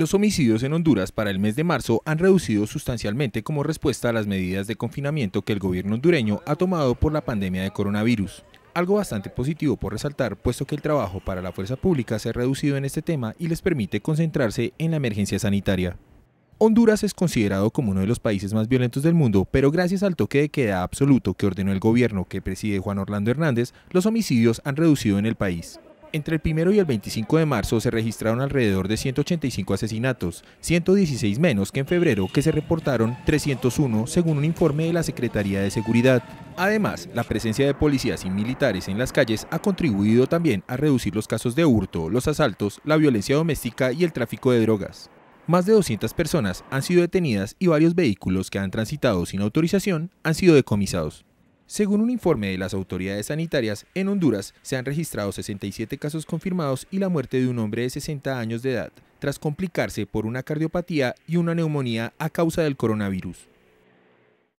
Los homicidios en Honduras para el mes de marzo han reducido sustancialmente como respuesta a las medidas de confinamiento que el gobierno hondureño ha tomado por la pandemia de coronavirus. Algo bastante positivo por resaltar, puesto que el trabajo para la fuerza pública se ha reducido en este tema y les permite concentrarse en la emergencia sanitaria. Honduras es considerado como uno de los países más violentos del mundo, pero gracias al toque de queda absoluto que ordenó el gobierno que preside Juan Orlando Hernández, los homicidios han reducido en el país. Entre el 1 y el 25 de marzo se registraron alrededor de 185 asesinatos, 116 menos que en febrero que se reportaron 301 según un informe de la Secretaría de Seguridad. Además, la presencia de policías y militares en las calles ha contribuido también a reducir los casos de hurto, los asaltos, la violencia doméstica y el tráfico de drogas. Más de 200 personas han sido detenidas y varios vehículos que han transitado sin autorización han sido decomisados. Según un informe de las autoridades sanitarias, en Honduras se han registrado 67 casos confirmados y la muerte de un hombre de 60 años de edad, tras complicarse por una cardiopatía y una neumonía a causa del coronavirus.